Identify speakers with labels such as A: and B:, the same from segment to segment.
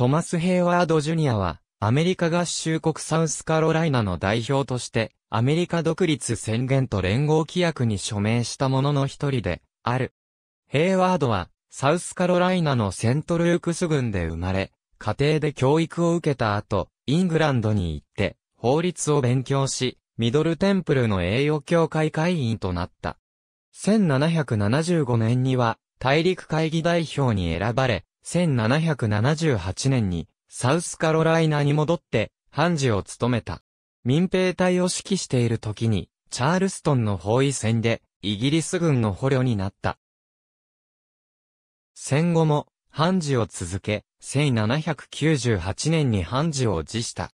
A: トマス・ヘイワード・ジュニアは、アメリカ合衆国サウスカロライナの代表として、アメリカ独立宣言と連合規約に署名した者の一人で、ある。ヘイワードは、サウスカロライナのセントルークス郡で生まれ、家庭で教育を受けた後、イングランドに行って、法律を勉強し、ミドルテンプルの栄誉協会会員となった。1775年には、大陸会議代表に選ばれ、1778年にサウスカロライナに戻って判事を務めた。民兵隊を指揮している時にチャールストンの包囲戦でイギリス軍の捕虜になった。戦後も判事を続け、1798年に判事を辞した。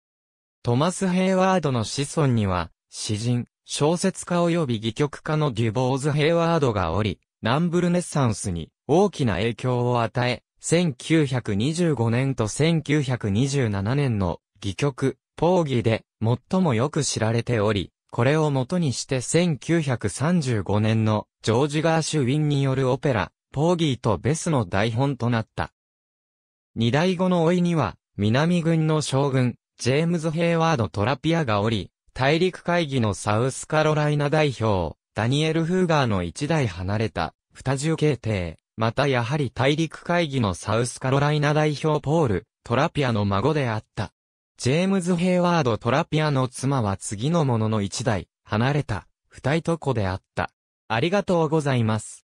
A: トマス・ヘイワードの子孫には、詩人、小説家及び戯曲家のデュボーズ・ヘイワードがおり、ナンブルネッサンスに大きな影響を与え、1925年と1927年の戯曲、ポーギで最もよく知られており、これを元にして1935年のジョージ・ガーシュウィンによるオペラ、ポーギーとベスの台本となった。二代後の老いには、南軍の将軍、ジェームズ・ヘイワード・トラピアがおり、大陸会議のサウスカロライナ代表、ダニエル・フーガーの一代離れた、二重警態。またやはり大陸会議のサウスカロライナ代表ポール・トラピアの孫であった。ジェームズ・ヘイワード・トラピアの妻は次のものの一代、離れた、二人と子であった。ありがとうございます。